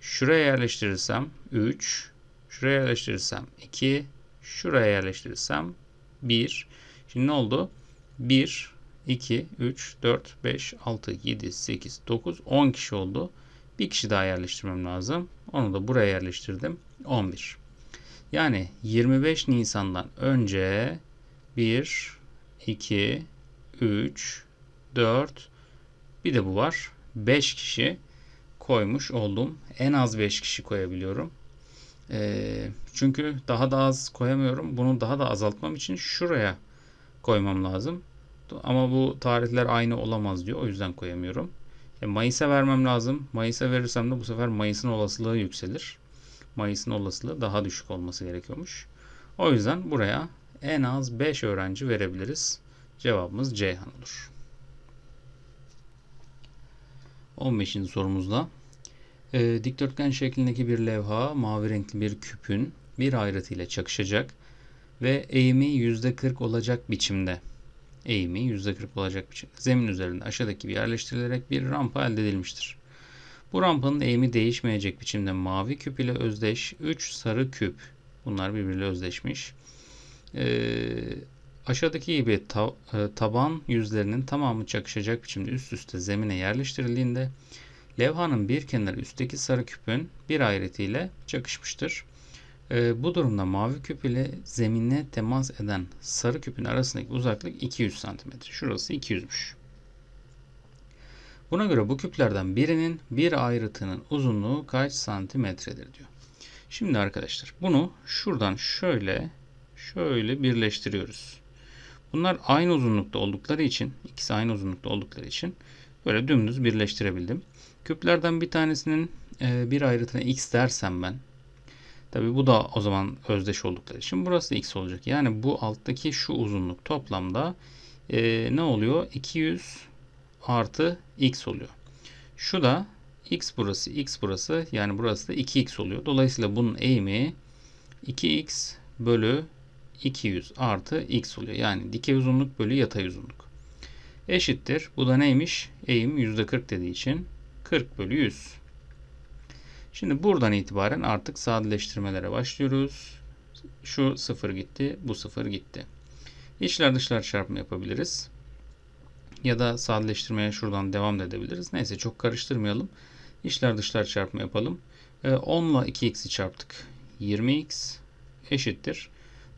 Şuraya yerleştirirsem 3. Şuraya yerleştirirsem 2. Şuraya yerleştirirsem 1. Şimdi ne oldu? 1, 2, 3, 4, 5, 6, 7, 8, 9, 10 kişi oldu. Bir kişi daha yerleştirmem lazım. Onu da buraya yerleştirdim. 11. Yani 25 Nisan'dan önce 1, 2, 3, 4 bir de bu var. 5 kişi koymuş oldum. En az 5 kişi koyabiliyorum. Ee, çünkü daha da az koyamıyorum. Bunu daha da azaltmam için şuraya koymam lazım. Ama bu tarihler aynı olamaz diyor. O yüzden koyamıyorum. E, Mayıs'a vermem lazım. Mayıs'a verirsem de bu sefer Mayıs'ın olasılığı yükselir. Mayıs'ın olasılığı daha düşük olması gerekiyormuş. O yüzden buraya en az 5 öğrenci verebiliriz. Cevabımız Ceyhan olur. 15. sorumuzda e, dikdörtgen şeklindeki bir levha mavi renkli bir küpün bir ayrıtı ile çakışacak ve eğimi %40 olacak biçimde eğimi %40 olacak biçimde zemin üzerinde aşağıdaki bir yerleştirilerek bir rampa elde edilmiştir. Bu rampanın eğimi değişmeyecek biçimde mavi küp ile özdeş 3 sarı küp. Bunlar birbiriyle özdeşmiş. Ee, aşağıdaki gibi ta, e, taban yüzlerinin tamamı çakışacak biçimde üst üste zemine yerleştirildiğinde levhanın bir kenarı üstteki sarı küpün bir ayrıtı ile çakışmıştır. E, bu durumda mavi küp ile zemine temas eden sarı küpün arasındaki uzaklık 200 cm. Şurası 200'müş. Buna göre bu küplerden birinin bir ayrıtının uzunluğu kaç santimetredir diyor. Şimdi arkadaşlar bunu şuradan şöyle şöyle birleştiriyoruz. Bunlar aynı uzunlukta oldukları için ikisi aynı uzunlukta oldukları için böyle dümdüz birleştirebildim. Küplerden bir tanesinin e, bir ayrıtına x dersem ben Tabi bu da o zaman özdeş oldukları için burası x olacak. Yani bu alttaki şu uzunluk toplamda e, ne oluyor? 200 artı x oluyor. Şu da x burası x burası yani burası da 2x oluyor. Dolayısıyla bunun eğimi 2x bölü 200 artı x oluyor. Yani dikey uzunluk bölü yatay uzunluk. Eşittir. Bu da neymiş? Eğim %40 dediği için 40 bölü 100. Şimdi buradan itibaren artık sadeleştirmelere başlıyoruz. Şu sıfır gitti, bu sıfır gitti. İçler dışlar çarpımı yapabiliriz. Ya da sadeleştirmeye şuradan devam da edebiliriz. Neyse çok karıştırmayalım. İçler dışlar çarpımı yapalım. 10 ile 2x'i çarptık. 20x eşittir.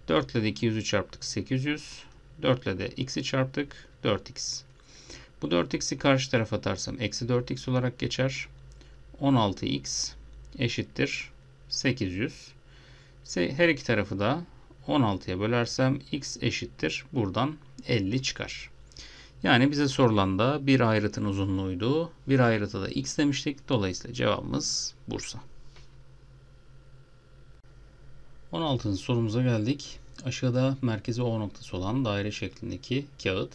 4 ile de 200'ü çarptık 800. 4 ile de x'i çarptık 4x. Bu 4x'i karşı tarafa atarsam eksi 4x olarak geçer. 16x eşittir 800. Her iki tarafı da 16'ya bölersem x eşittir. Buradan 50 çıkar. Yani bize sorulan da bir ayrıtın uzunluğuydu. Bir ayrıta da x demiştik. Dolayısıyla cevabımız Bursa. 16. sorumuza geldik. Aşağıda merkezi O noktası olan daire şeklindeki kağıt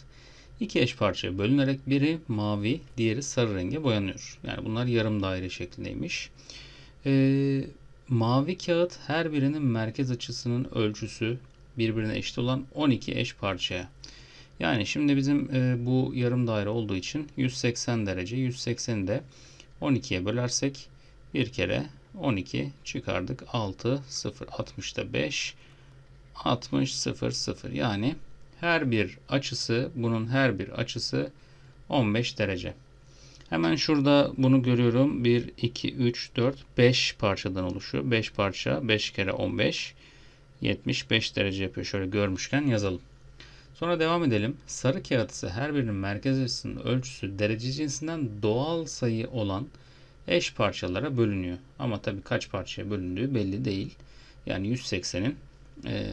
iki eş parçaya bölünerek biri mavi, diğeri sarı renge boyanıyor. Yani bunlar yarım daire şeklindeymiş. Ee, mavi kağıt her birinin merkez açısının ölçüsü birbirine eşit olan 12 eş parçaya. Yani şimdi bizim e, bu yarım daire olduğu için 180 derece 180'i de 12'ye bölersek bir kere 12 çıkardık 6 0 60'da 5 60 0 0 yani her bir açısı bunun her bir açısı 15 derece. Hemen şurada bunu görüyorum. 1, 2, 3, 4, 5 parçadan oluşuyor. 5 parça 5 kere 15 75 derece yapıyor. Şöyle görmüşken yazalım. Sonra devam edelim. Sarı kağıt ise her birinin merkez açısının ölçüsü derece cinsinden doğal sayı olan eş parçalara bölünüyor. Ama tabii kaç parçaya bölündüğü belli değil. Yani 180'in e,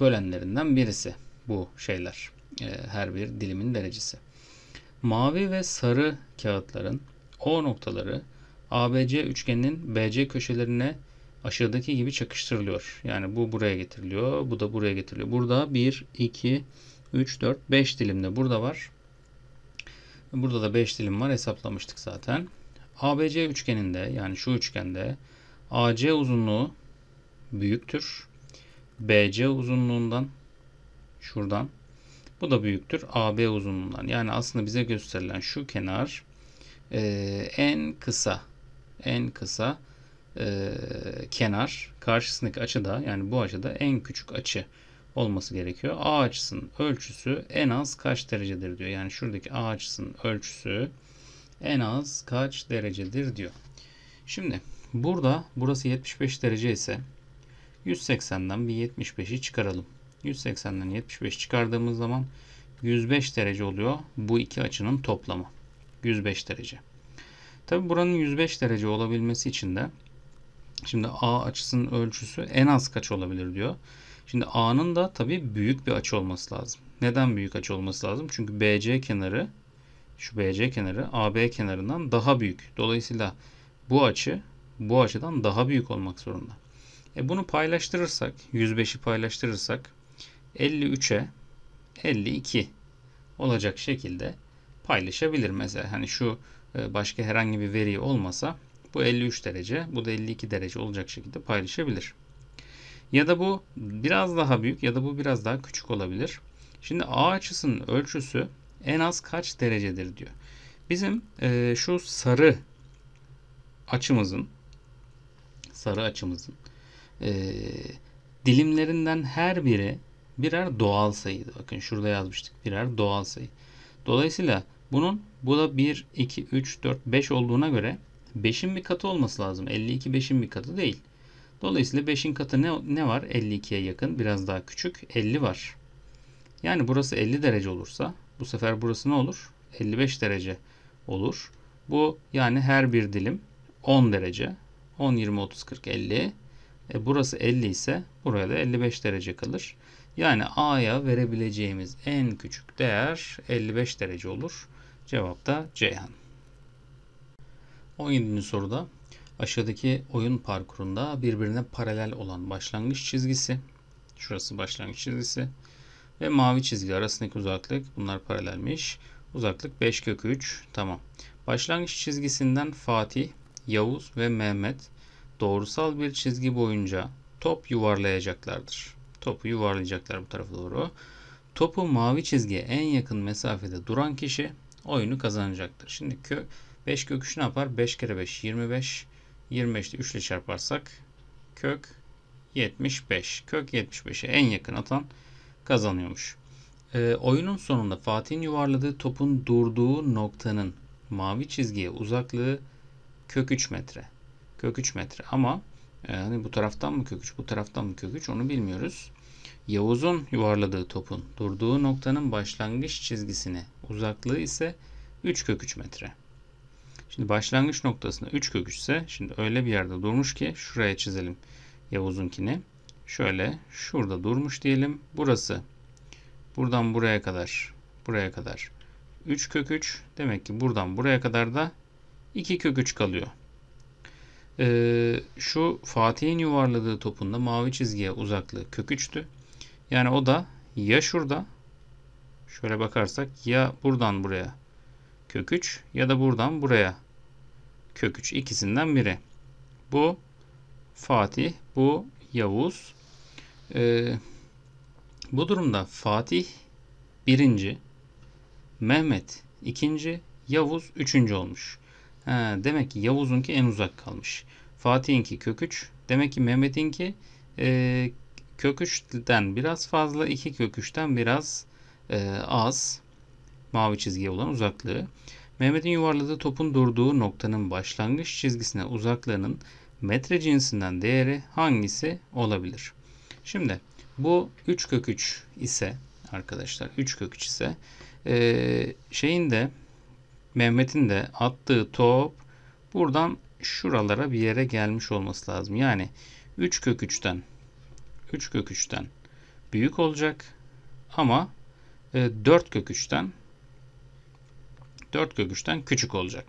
bölenlerinden birisi bu şeyler. E, her bir dilimin derecesi. Mavi ve sarı kağıtların O noktaları ABC üçgeninin BC köşelerine aşağıdaki gibi çakıştırılıyor. Yani bu buraya getiriliyor, bu da buraya getiriliyor. Burada 1, 2, 3, 4, 5 dilimde burada var. Burada da 5 dilim var hesaplamıştık zaten. ABC üçgeninde yani şu üçgende AC uzunluğu büyüktür. BC uzunluğundan şuradan bu da büyüktür AB uzunluğundan. Yani aslında bize gösterilen şu kenar e, en kısa en kısa e, kenar karşısındaki açıda yani bu açıda en küçük açı olması gerekiyor. A açısının ölçüsü en az kaç derecedir diyor. Yani şuradaki A açısının ölçüsü en az kaç derecedir diyor. Şimdi burada burası 75 derece ise 180'den bir 75'i çıkaralım. 180'den 75 çıkardığımız zaman 105 derece oluyor bu iki açının toplamı. 105 derece. Tabi buranın 105 derece olabilmesi için de şimdi A açısının ölçüsü en az kaç olabilir diyor. Şimdi A'nın da tabi büyük bir açı olması lazım. Neden büyük açı olması lazım? Çünkü BC kenarı şu BC kenarı AB kenarından daha büyük. Dolayısıyla bu açı bu açıdan daha büyük olmak zorunda. E bunu paylaştırırsak, 105'i paylaştırırsak 53'e 52 olacak şekilde paylaşabilir. Mesela hani şu e, başka herhangi bir veri olmasa bu 53 derece, bu da 52 derece olacak şekilde paylaşabilir. Ya da bu biraz daha büyük ya da bu biraz daha küçük olabilir. Şimdi A açısının ölçüsü en az kaç derecedir diyor. Bizim e, şu sarı açımızın sarı açımızın e, dilimlerinden her biri birer doğal sayıydı. Bakın şurada yazmıştık birer doğal sayı. Dolayısıyla bunun bu da 1, 2, 3, 4, 5 olduğuna göre 5'in bir katı olması lazım. 52 5'in bir katı değil. Dolayısıyla 5'in katı ne, ne var? 52'ye yakın. Biraz daha küçük. 50 var. Yani burası 50 derece olursa bu sefer burası ne olur? 55 derece olur. Bu yani her bir dilim 10 derece. 10, 20, 30, 40, 50. E burası 50 ise buraya da 55 derece kalır. Yani A'ya verebileceğimiz en küçük değer 55 derece olur. Cevap da Ceyhan. 17. soruda aşağıdaki oyun parkurunda birbirine paralel olan başlangıç çizgisi, şurası başlangıç çizgisi ve mavi çizgi arasındaki uzaklık bunlar paralelmiş. Uzaklık 5 kök 3 tamam. Başlangıç çizgisinden Fatih, Yavuz ve Mehmet doğrusal bir çizgi boyunca top yuvarlayacaklardır. Topu yuvarlayacaklar bu tarafa doğru. Topu mavi çizgiye en yakın mesafede duran kişi oyunu kazanacaktır. Şimdi kök 5 kök 3 ne yapar? 5 kere 5 25. 25'te 3 ile çarparsak kök 75. Kök 75'e en yakın atan kazanıyormuş. E, oyunun sonunda Fatih'in yuvarladığı topun durduğu noktanın mavi çizgiye uzaklığı kök 3 metre. Kök 3 metre ama e, hani bu taraftan mı kök 3 bu taraftan mı kök 3 onu bilmiyoruz. Yavuz'un yuvarladığı topun durduğu noktanın başlangıç çizgisine uzaklığı ise 3 kök 3 metre. Şimdi başlangıç noktasına 3 kök 3 ise şimdi öyle bir yerde durmuş ki şuraya çizelim Yavuz'unkini. Şöyle şurada durmuş diyelim. Burası buradan buraya kadar buraya kadar 3 kök 3 demek ki buradan buraya kadar da 2 kök 3 kalıyor. Ee, şu Fatih'in yuvarladığı topunda mavi çizgiye uzaklığı kök 3'tü. Yani o da ya şurada şöyle bakarsak ya buradan buraya kök 3 ya da buradan buraya kök 3 ikisinden biri. Bu Fatih, bu Yavuz. Ee, bu durumda Fatih birinci, Mehmet ikinci, Yavuz üçüncü olmuş. Ha, demek ki Yavuz'unki en uzak kalmış. Fatih'inki kök 3. Demek ki Mehmet'inki e, kök 3'ten biraz fazla 2 kök 3'ten biraz e, az mavi çizgiye olan uzaklığı. Mehmet'in yuvarladığı topun durduğu noktanın başlangıç çizgisine uzaklığının metre cinsinden değeri hangisi olabilir? Şimdi bu 3 kök 3 ise arkadaşlar 3 kök 3 ise e, şeyin de Mehmet'in de attığı top buradan şuralara bir yere gelmiş olması lazım. Yani 3 kök 3'ten 3 kök 3'ten büyük olacak. Ama 4 e, kök 3'ten 4 kök 3'ten küçük olacak.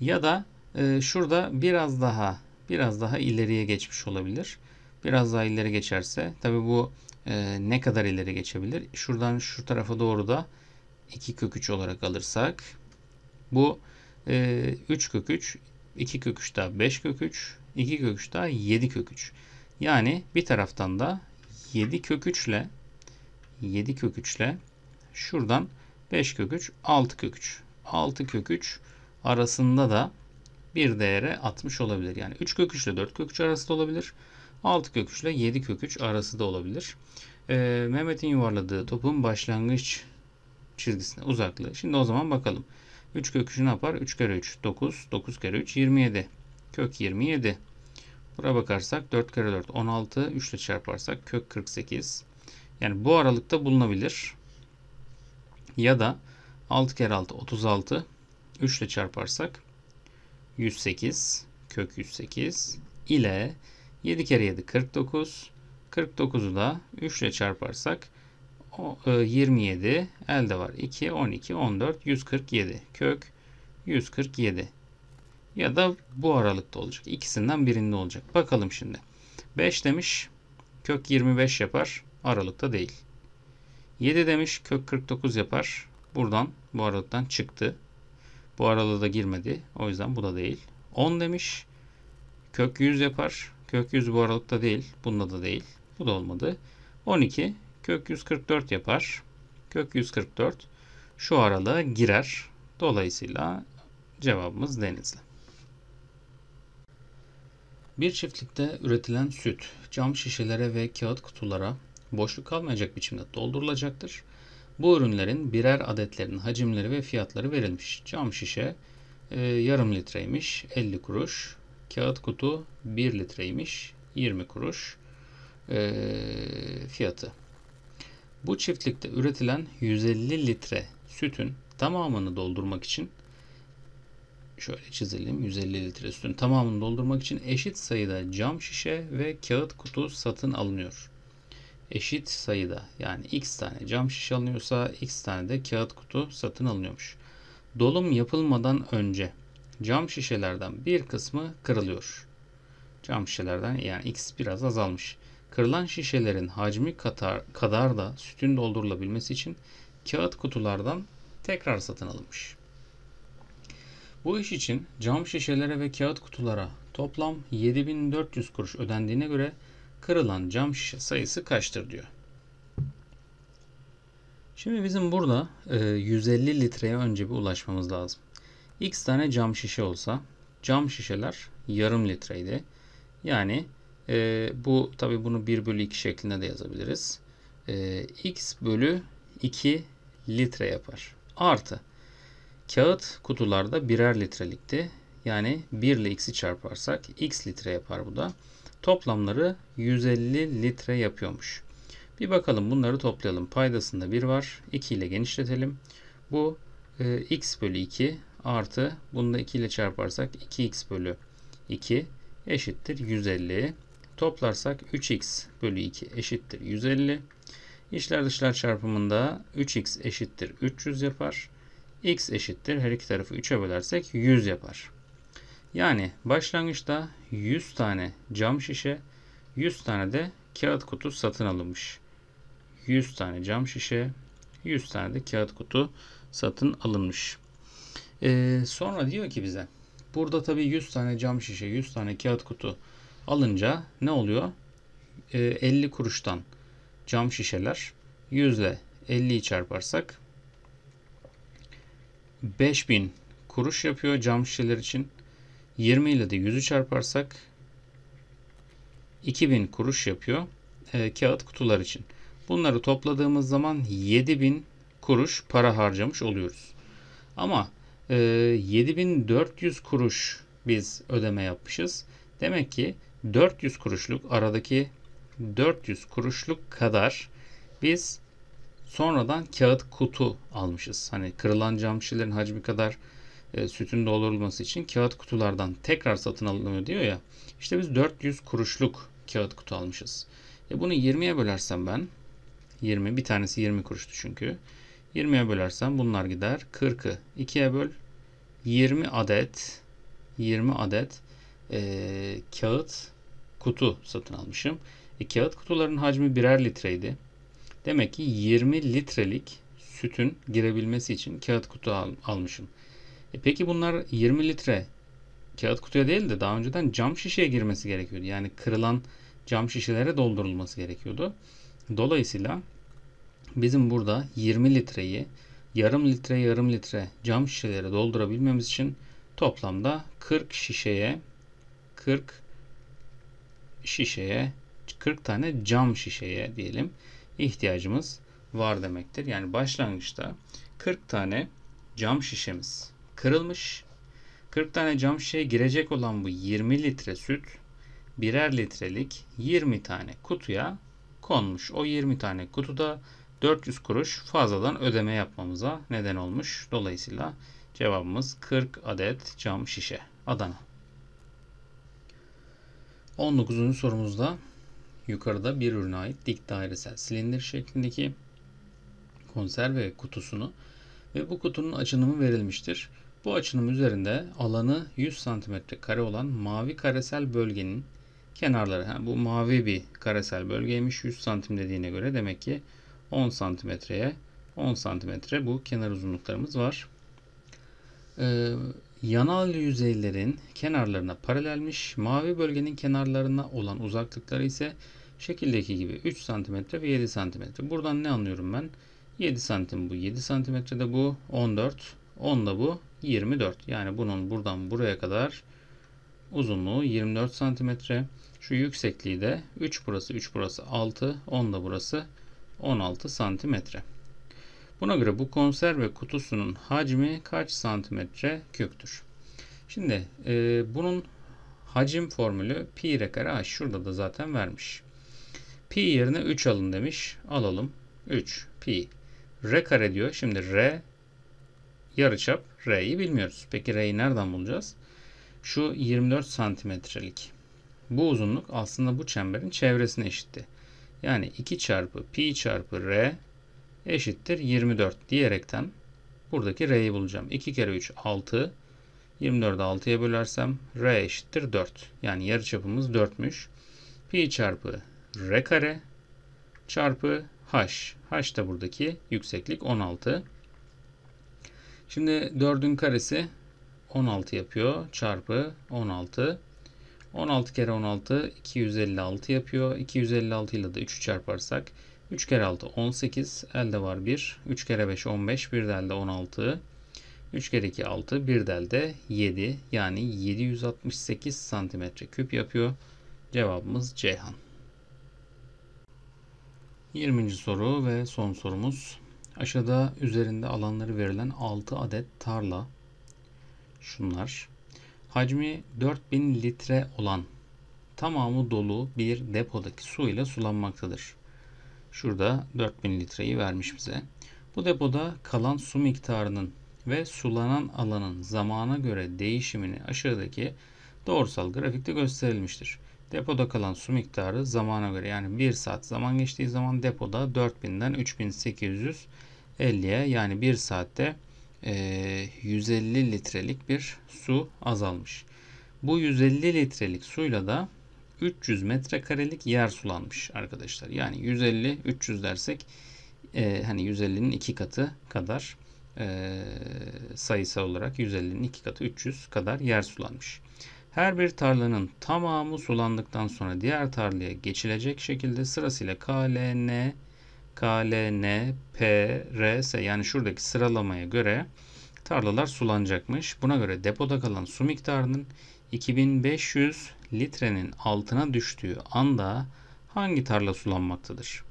Ya da e, şurada biraz daha biraz daha ileriye geçmiş olabilir. Biraz daha ileri geçerse tabi bu e, ne kadar ileri geçebilir? Şuradan şu tarafa doğru da 2 kök 3 olarak alırsak bu e, 3 kök 3 2 kök 3 daha 5 kök 3 2 kök 3 daha 7 kök 3. Yani bir taraftan da 7 kök 3 ile 7 kök 3 ile şuradan 5 kök 3 6 kök 3 6 kök 3 arasında da bir değere atmış olabilir. Yani 3 kök 3 ile 4 kök 3 arası da olabilir. 6 kök 3 ile 7 kök 3 arası da olabilir. Ee, Mehmet'in yuvarladığı topun başlangıç çizgisine uzaklığı. Şimdi o zaman bakalım. 3 kök 3 ne yapar? 3 kere 3 9. 9 kere 3 27. Kök 27. Buraya bakarsak 4 kare 4 16 3 ile çarparsak kök 48. Yani bu aralıkta bulunabilir. Ya da 6 kere 6 36 3 ile çarparsak 108 kök 108 ile 7 kere 7 49 49'u da 3 ile çarparsak 27 e, elde var 2 12 14 147 kök 147 ya da bu aralıkta olacak. İkisinden birinde olacak. Bakalım şimdi. 5 demiş kök 25 yapar. Aralıkta değil. 7 demiş kök 49 yapar. Buradan bu aralıktan çıktı. Bu aralığa da girmedi. O yüzden bu da değil. 10 demiş kök 100 yapar. Kök 100 bu aralıkta değil. Bunda da değil. Bu da olmadı. 12 kök 144 yapar. Kök 144 şu aralığa girer. Dolayısıyla cevabımız denizli. Bir çiftlikte üretilen süt cam şişelere ve kağıt kutulara boşluk kalmayacak biçimde doldurulacaktır. Bu ürünlerin birer adetlerin hacimleri ve fiyatları verilmiş. Cam şişe e, yarım litreymiş 50 kuruş. Kağıt kutu 1 litreymiş 20 kuruş e, fiyatı. Bu çiftlikte üretilen 150 litre sütün tamamını doldurmak için şöyle çizelim 150 litre sütün tamamını doldurmak için eşit sayıda cam şişe ve kağıt kutu satın alınıyor. Eşit sayıda yani x tane cam şişe alınıyorsa x tane de kağıt kutu satın alınıyormuş. Dolum yapılmadan önce cam şişelerden bir kısmı kırılıyor. Cam şişelerden yani x biraz azalmış. Kırılan şişelerin hacmi kadar, kadar da sütün doldurulabilmesi için kağıt kutulardan tekrar satın alınmış. Bu iş için cam şişelere ve kağıt kutulara toplam 7400 kuruş ödendiğine göre kırılan cam şişe sayısı kaçtır diyor. Şimdi bizim burada 150 e, litreye önce bir ulaşmamız lazım. X tane cam şişe olsa cam şişeler yarım litreydi. Yani e, bu tabi bunu 1 bölü 2 şeklinde de yazabiliriz. E, X bölü 2 litre yapar. Artı Kağıt kutularda birer litrelikti. Yani 1 ile x'i çarparsak x litre yapar bu da. Toplamları 150 litre yapıyormuş. Bir bakalım bunları toplayalım. Paydasında 1 var. 2 ile genişletelim. Bu e, x bölü 2 artı bunu da 2 ile çarparsak 2x bölü 2 eşittir 150. Toplarsak 3x bölü 2 eşittir 150. İçler dışlar çarpımında 3x eşittir 300 yapar x eşittir her iki tarafı 3'e bölersek 100 yapar. Yani başlangıçta 100 tane cam şişe, 100 tane de kağıt kutu satın alınmış. 100 tane cam şişe, 100 tane de kağıt kutu satın alınmış. Ee, sonra diyor ki bize burada tabii 100 tane cam şişe, 100 tane kağıt kutu alınca ne oluyor? Ee, 50 kuruştan cam şişeler 100 ile 50'yi çarparsak 5000 kuruş yapıyor cam şişeler için. 20 ile de 100'ü çarparsak 2000 kuruş yapıyor e, kağıt kutular için. Bunları topladığımız zaman 7000 kuruş para harcamış oluyoruz. Ama e, 7400 kuruş biz ödeme yapmışız. Demek ki 400 kuruşluk aradaki 400 kuruşluk kadar biz Sonradan kağıt kutu almışız. Hani kırılan cam şişelerin hacmi kadar e, sütün doldurulması için kağıt kutulardan tekrar satın alınıyor diyor ya. İşte biz 400 kuruşluk kağıt kutu almışız. E bunu 20'ye bölersem ben 20 bir tanesi 20 kuruştu çünkü. 20'ye bölersem bunlar gider 40'ı 2'ye böl 20 adet 20 adet e, kağıt kutu satın almışım. E, kağıt kutuların hacmi birer litreydi. Demek ki 20 litrelik sütün girebilmesi için kağıt kutu al, almışım. E peki bunlar 20 litre kağıt kutuya değil de daha önceden cam şişeye girmesi gerekiyordu. Yani kırılan cam şişelere doldurulması gerekiyordu. Dolayısıyla bizim burada 20 litreyi yarım litre yarım litre cam şişelere doldurabilmemiz için toplamda 40 şişeye 40 şişeye 40 tane cam şişeye diyelim ihtiyacımız var demektir. Yani başlangıçta 40 tane cam şişemiz kırılmış. 40 tane cam şişeye girecek olan bu 20 litre süt birer litrelik 20 tane kutuya konmuş. O 20 tane kutuda 400 kuruş fazladan ödeme yapmamıza neden olmuş. Dolayısıyla cevabımız 40 adet cam şişe. Adana. 19. sorumuzda Yukarıda bir ürüne ait dik dairesel silindir şeklindeki konserve kutusunu ve bu kutunun açınımı verilmiştir. Bu açınım üzerinde alanı 100 cm kare olan mavi karesel bölgenin kenarları. Ha, bu mavi bir karesel bölgeymiş. 100 santim dediğine göre demek ki 10 santimetreye 10 santimetre bu kenar uzunluklarımız var. Ee, Yanal yüzeylerin kenarlarına paralelmiş. Mavi bölgenin kenarlarına olan uzaklıkları ise şekildeki gibi 3 cm ve 7 cm. Buradan ne anlıyorum ben? 7 cm bu. 7 cm de bu 14. 10 da bu 24. Yani bunun buradan buraya kadar uzunluğu 24 cm. Şu yüksekliği de 3 burası 3 burası 6. 10 da burası 16 santimetre. Buna göre bu konserve kutusunun hacmi kaç santimetre küptür? Şimdi e, bunun hacim formülü pi r kare h. Şurada da zaten vermiş. Pi yerine 3 alın demiş. Alalım. 3 pi. R kare diyor. Şimdi R yarıçap R'yi bilmiyoruz. Peki R'yi nereden bulacağız? Şu 24 santimetrelik. Bu uzunluk aslında bu çemberin çevresine eşitti. Yani 2 çarpı pi çarpı R eşittir 24 diyerekten buradaki R'yi bulacağım. 2 kere 3 6. 24'ü 6'ya bölersem R eşittir 4. Yani yarı yarıçapımız 4'müş. Pi çarpı R kare çarpı H. H da buradaki yükseklik 16. Şimdi 4'ün karesi 16 yapıyor. Çarpı 16. 16 kere 16 256 yapıyor. 256 ile de 3'ü çarparsak 3 kere 6 18. Elde var 1. 3 kere 5 15. Bir de elde 16. 3 kere 2 6. Bir de elde 7. Yani 768 santimetre küp yapıyor. Cevabımız Ceyhan. 20. soru ve son sorumuz. Aşağıda üzerinde alanları verilen 6 adet tarla. Şunlar. Hacmi 4000 litre olan tamamı dolu bir depodaki su ile sulanmaktadır. Şurada 4000 litreyi vermiş bize. Bu depoda kalan su miktarının ve sulanan alanın zamana göre değişimini aşağıdaki doğrusal grafikte gösterilmiştir. Depoda kalan su miktarı zamana göre yani 1 saat zaman geçtiği zaman depoda 4000'den 3850'ye yani 1 saatte 150 e, litrelik bir su azalmış. Bu 150 litrelik suyla da 300 metrekarelik yer sulanmış arkadaşlar. Yani 150-300 dersek e, hani 150'nin iki katı kadar e, sayısal olarak 150'nin iki katı 300 kadar yer sulanmış. Her bir tarlanın tamamı sulandıktan sonra diğer tarlaya geçilecek şekilde sırasıyla KLN, KLN, PRS, yani şuradaki sıralamaya göre tarlalar sulanacakmış. Buna göre depoda kalan su miktarının 2500 litrenin altına düştüğü anda hangi tarla sulanmaktadır?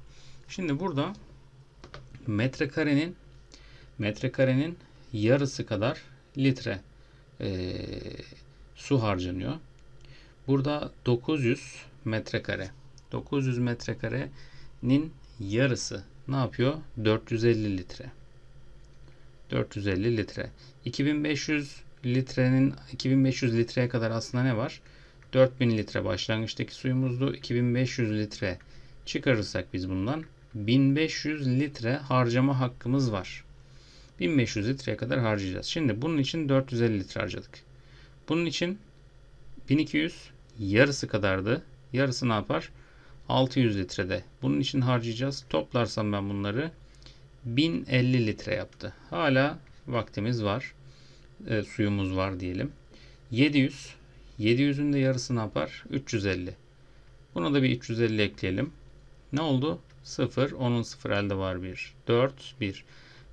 Şimdi burada metrekarenin metrekarenin yarısı kadar litre e, su harcanıyor. Burada 900 metrekare. 900 metrekarenin yarısı ne yapıyor? 450 litre. 450 litre. 2500 litrenin 2500 litreye kadar aslında ne var? 4000 litre başlangıçtaki suyumuzdu. 2500 litre çıkarırsak biz bundan 1500 litre harcama hakkımız var. 1500 litreye kadar harcayacağız. Şimdi bunun için 450 litre harcadık. Bunun için 1200 yarısı kadardı. Yarısı ne yapar? 600 litrede. Bunun için harcayacağız. Toplarsam ben bunları 1050 litre yaptı. Hala vaktimiz var e, suyumuz var diyelim. 700. 700'ün de yarısı ne yapar? 350. Buna da bir 350 ekleyelim. Ne oldu? 0. Onun 0 elde var 1. 4. 1.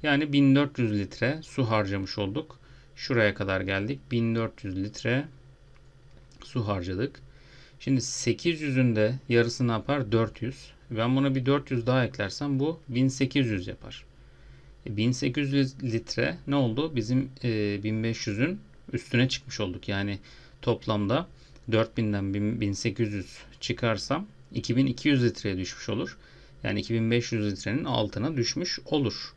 Yani 1400 litre su harcamış olduk. Şuraya kadar geldik. 1400 litre su harcadık. Şimdi 800'ün de yarısı ne yapar? 400. Ben buna bir 400 daha eklersem bu 1800 yapar. 1800 litre ne oldu? Bizim e, 1500'ün üstüne çıkmış olduk. Yani toplamda 4000'den 1800 çıkarsam 2200 litreye düşmüş olur. Yani 2500 litrenin altına düşmüş olur.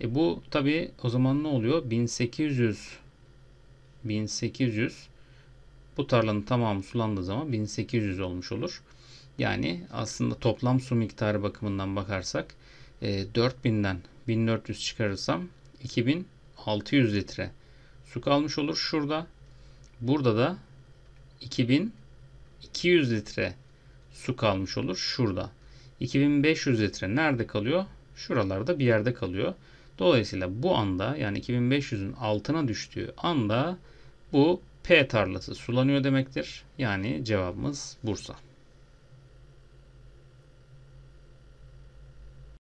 E bu tabi o zaman ne oluyor? 1800 1800 bu tarlanın tamamı sulandığı zaman 1800 olmuş olur. Yani aslında toplam su miktarı bakımından bakarsak 4000'den e, 1400 çıkarırsam 2600 litre su kalmış olur şurada. Burada da 2200 litre su kalmış olur şurada. 2500 litre nerede kalıyor? Şuralarda bir yerde kalıyor. Dolayısıyla bu anda yani 2500'ün altına düştüğü anda bu P tarlası sulanıyor demektir. Yani cevabımız Bursa.